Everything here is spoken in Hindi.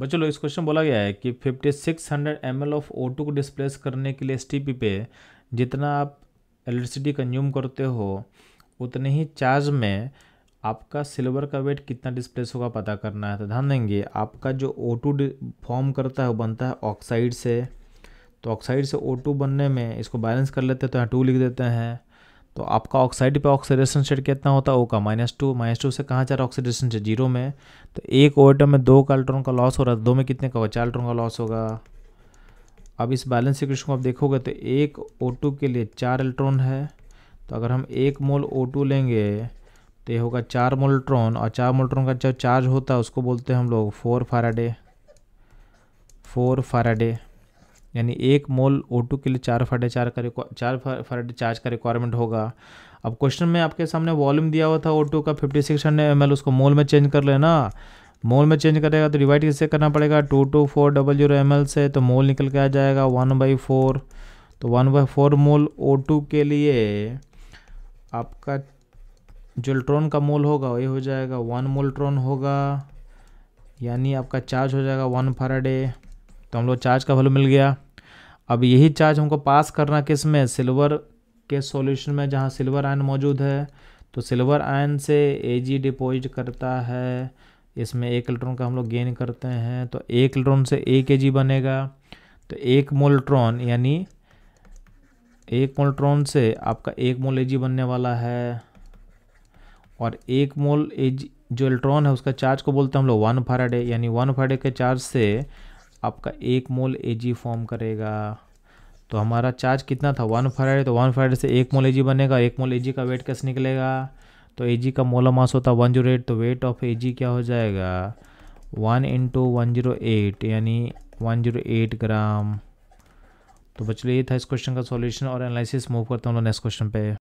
बच्चों लोग इस क्वेश्चन बोला गया है कि 5600 सिक्स ऑफ ओ को डिस्प्लेस करने के लिए एस पे जितना आप इलेक्ट्रिसिटी कंज्यूम करते हो उतने ही चार्ज में आपका सिल्वर का वेट कितना डिस्प्लेस होगा पता करना है तो ध्यान देंगे आपका जो ओ फॉर्म करता है वो बनता है ऑक्साइड से तो ऑक्साइड से ओ टू बनने में इसको बैलेंस कर लेते हैं तो यहाँ टू लिख देते हैं तो आपका ऑक्साइड पे ऑक्सीडेशन स्टेट कितना होता है ओ का माइनस टू माइनस टू से कहाँ जा रहा है ऑक्सीडेशन स्टेट जीरो में तो एक ओटम में दो का अल्ट्रॉन का लॉस हो रहा है दो में कितने का होगा चार अल्ट्रॉन का लॉस होगा अब इस बैलेंस इक्वेशन को आप देखोगे तो एक ओ टू के लिए चार अल्ट्रॉन है तो अगर हम एक मोल ओ टू लेंगे तो ये होगा चार मोल्ट्रॉन और चार मोल्ट्रॉन का जो चार्ज होता है उसको बोलते हैं हम लोग फोर फाराडे फोर फाराडे यानी एक मोल ओ टू के लिए चार फटे चार का चार फटे चार्ज का रिक्वायरमेंट होगा अब क्वेश्चन में आपके सामने वॉल्यूम दिया हुआ था ओ का fifty six hundred M L उसको मोल में चेंज कर लेना मोल में चेंज करेगा तो डिवाइड किससे करना पड़ेगा two two four double zero M L से तो मोल निकल के आ जाएगा वन बाई फोर तो one by four mole O two के लिए आपका जो इलेक्ट्रॉन का मोल होगा वही हो जाएगा वन मोल्ट्रॉन होगा यानी आपका चार्ज हो जाएगा वन फराडे तो हम लोग चार्ज का वैल्यू मिल गया अब यही चार्ज हमको पास करना किस में सिल्वर के सॉल्यूशन में जहाँ सिल्वर आयन मौजूद है तो सिल्वर आयन से जी डिपॉजिट करता है इसमें एक इलेक्ट्रॉन का हम लोग गेन करते हैं तो एक इलेक्ट्रॉन से एक एजी बनेगा तो एक मोल्ट्रॉन यानी एक मोल्ट्रॉन से आपका एक मोल जी बनने वाला है और एक मोल जी जो इलेक्ट्रॉन है उसका चार्ज को बोलते हैं हम लोग वन फाराडे यानी वन फाराडे के चार्ज से आपका एक मोल ए फॉर्म करेगा तो हमारा चार्ज कितना था वन फ्राइड तो वन फ्राइड से एक मोल ए बनेगा एक मोल ए का वेट कैसे निकलेगा तो ए का मोल मास होता वन जीरो एट तो वेट ऑफ ए क्या हो जाएगा one into one zero eight यानी वन जीरो एट ग्राम तो बचलो ये था इस क्वेश्चन का सॉल्यूशन और एनालिसिस मूव करता हूँ नेक्स्ट क्वेश्चन पे